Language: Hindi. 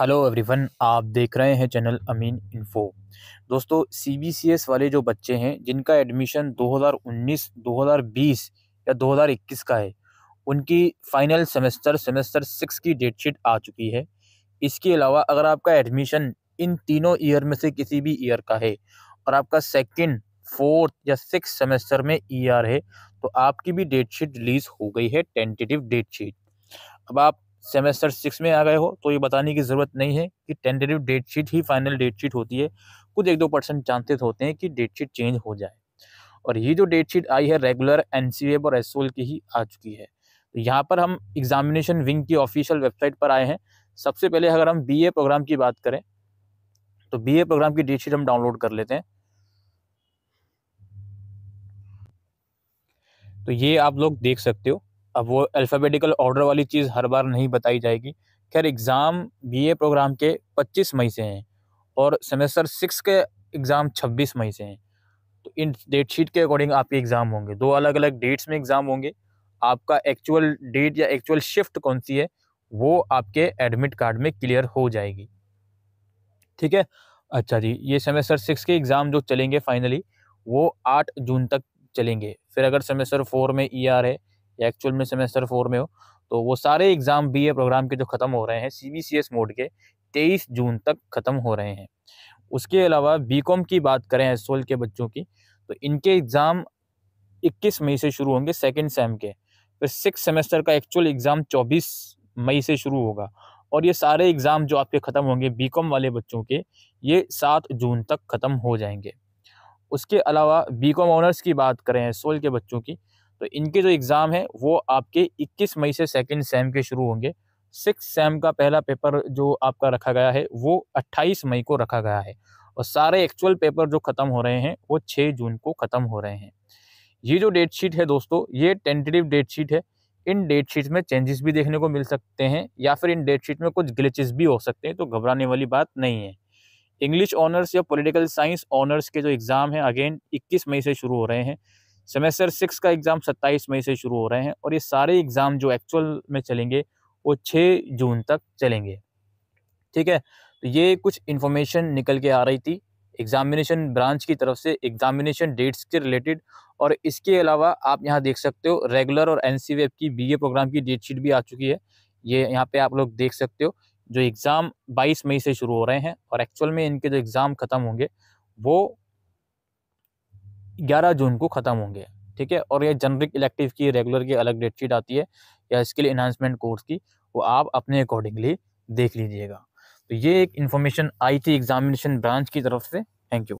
हेलो एवरीवन आप देख रहे हैं चैनल अमीन इन्फो दोस्तों सीबीसीएस वाले जो बच्चे हैं जिनका एडमिशन 2019, 2020 या 2021 का है उनकी फ़ाइनल सेमेस्टर सेमेस्टर सिक्स की डेट शीट आ चुकी है इसके अलावा अगर आपका एडमिशन इन तीनों ईयर में से किसी भी ईयर का है और आपका सेकेंड फोर्थ या सिक्स सेमेस्टर में ई है तो आपकी भी डेट शीट रिलीज़ हो गई है टेंटेटिव डेट शीट अब आप सेमेस्टर सिक्स में आ गए हो तो ये बताने की ज़रूरत नहीं है कि टेंटेटिव डेट शीट ही फाइनल डेट शीट होती है कुछ एक दो परसेंट चांसेस तो होते हैं कि डेट शीट चेंज हो जाए और ये जो डेट शीट आई है रेगुलर एन और एस की ही आ चुकी है तो यहाँ पर हम एग्जामिनेशन विंग की ऑफिशियल वेबसाइट पर आए हैं सबसे पहले अगर हम बी प्रोग्राम की बात करें तो बी प्रोग्राम की डेट शीट हम डाउनलोड कर लेते हैं तो ये आप लोग देख सकते हो अब वो अल्फ़ाबेटिकल ऑर्डर वाली चीज़ हर बार नहीं बताई जाएगी खैर एग्ज़ाम बीए प्रोग्राम के 25 मई से हैं और सेमेस्टर सिक्स के एग्ज़ाम 26 मई से हैं तो इन डेट शीट के अकॉर्डिंग आपके एग्ज़ाम होंगे दो अलग अलग डेट्स में एग्ज़ाम होंगे आपका एक्चुअल डेट या एक्चुअल शिफ्ट कौन सी है वो आपके एडमिट कार्ड में क्लियर हो जाएगी ठीक है अच्छा जी ये सेमेस्टर सिक्स के एग्ज़ाम जो चलेंगे फाइनली वो आठ जून तक चलेंगे फिर अगर सेमेस्टर फोर में ई e ER है या एक्चुअल में सेमेस्टर फोर में हो तो वो सारे एग्ज़ाम बी ए प्रोग्राम के जो ख़त्म हो रहे हैं सी मोड के तेईस जून तक ख़त्म हो रहे हैं उसके अलावा बी की बात करें एस के बच्चों की तो इनके एग्ज़ाम 21 मई से शुरू होंगे सेकेंड सेम के फिर सिक्स सेमेस्टर का एक्चुअल एग्ज़ाम 24 मई से शुरू होगा और ये सारे एग्ज़ाम जो आपके ख़त्म होंगे बी वाले बच्चों के ये सात जून तक ख़त्म हो जाएंगे उसके अलावा बी कॉम ऑनर्स की बात करें सोल के बच्चों की तो इनके जो एग्ज़ाम है वो आपके 21 मई से सेकंड सेम के शुरू होंगे सिक्स सेम का पहला पेपर जो आपका रखा गया है वो 28 मई को रखा गया है और सारे एक्चुअल पेपर जो ख़त्म हो रहे हैं वो 6 जून को ख़त्म हो रहे हैं ये जो डेट शीट है दोस्तों ये टेंटेटिव डेट शीट है इन डेट शीट में चेंजेस भी देखने को मिल सकते हैं या फिर इन डेट शीट में कुछ ग्लिचेस भी हो सकते हैं तो घबराने वाली बात नहीं है इंग्लिश ऑनर्स या पॉलिटिकल साइंस ऑनर्स के जो एग्ज़ाम हैं अगेन 21 मई से शुरू हो रहे हैं सेमेस्टर सिक्स का एग्ज़ाम सत्ताईस मई से शुरू हो रहे हैं और ये सारे एग्ज़ाम जो एक्चुअल में चलेंगे वो छः जून तक चलेंगे ठीक है तो ये कुछ इन्फॉर्मेशन निकल के आ रही थी एग्ज़ामिनेशन ब्रांच की तरफ से एग्ज़ामिनेशन डेट्स के रिलेटेड और इसके अलावा आप यहाँ देख सकते हो रेगुलर और एन सी की बी ए प्रोग्राम की डेट शीट भी आ चुकी है ये यहाँ पे आप लोग देख सकते हो जो एग्ज़ाम 22 मई से शुरू हो रहे हैं और एक्चुअल में इनके जो एग्ज़ाम ख़त्म होंगे वो 11 जून को ख़त्म होंगे ठीक है और ये जनरिक इलेक्टिव की रेगुलर की अलग डेट शीट आती है या स्किल इन्हांसमेंट कोर्स की वो आप अपने अकॉर्डिंगली देख लीजिएगा तो ये एक इन्फॉर्मेशन आई थी एग्जामिनेशन ब्रांच की तरफ से थैंक यू